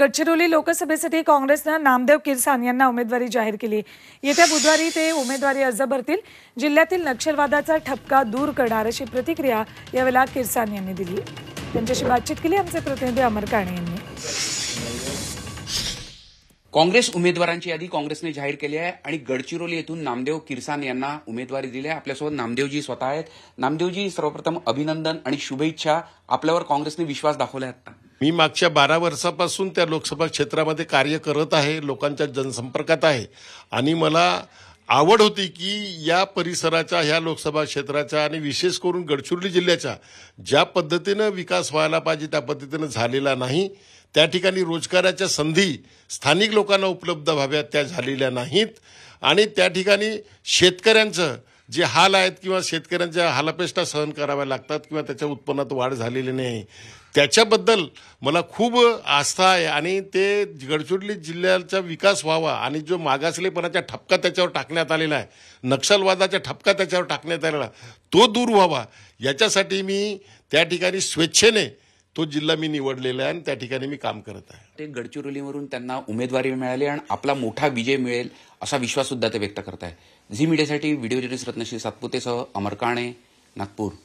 गडचिरोली लोकसभेसाठी काँग्रेसनं नामदेव किरसान यांना उमेदवारी जाहीर केली येत्या बुधवारी ते उमेदवारी अर्ज भरतील जिल्ह्यातील नक्षलवादाचा ठपका दूर करणार अशी प्रतिक्रिया यावेळेला किरसान यांनी दिली त्यांच्याशी बातचीत केली आमचे प्रतिनिधी अमर काणे यांनी काँग्रेस उमेदवारांची यादी काँग्रेसने जाहीर केली आहे आणि गडचिरोली येथून नामदेव किरसान यांना उमेदवारी दिली आहे आपल्यासोबत नामदेवजी स्वतः आहेत नामदेवजी सर्वप्रथम अभिनंदन आणि शुभेच्छा आपल्यावर काँग्रेसने विश्वास दाखवला आहे मी मागच्या बारा वर्षापासून त्या लोकसभा क्षेत्रामध्ये कार्य करत आहे लोकांच्या जनसंपर्कात आहे आणि मला आवड होती की या परिसराच्या ह्या लोकसभा क्षेत्राच्या आणि विशेष करून गडचिरोली जिल्ह्याच्या ज्या पद्धतीनं विकास व्हायला पाहिजे त्या पद्धतीनं झालेला नाही त्या ठिकाणी रोजगाराच्या संधी स्थानिक लोकांना उपलब्ध व्हाव्यात त्या झालेल्या नाहीत आणि त्या ठिकाणी शेतकऱ्यांचं जे हाल आहेत किंवा शेतकऱ्यांच्या हालापेष्टा सहन कराव्या लागतात किंवा त्याच्या उत्पन्नात वाढ झालेली नाही त्याच्याबद्दल मला खूप आस्था आहे आणि ते गडचिरोली जिल्ह्याचा विकास व्हावा आणि जो मागासलेपणाचा ठपका त्याच्यावर टाकण्यात आलेला आहे नक्षलवादाचा ठपका त्याच्यावर टाकण्यात आलेला तो दूर व्हावा याच्यासाठी मी त्या ठिकाणी स्वेच्छेने तो जिल्हा मी निवडलेला आहे आणि त्या ठिकाणी मी काम करत आहे ते गडचिरोलीवरून त्यांना उमेदवारी मिळाली आणि आपला मोठा विजय मिळेल असा विश्वास सुद्धा ते व्यक्त करत आहे झी मीडियासाठी व्हिडिओ जर्नलिस्ट रत्नश्री सातपुतेसह अमरकाणे नागपूर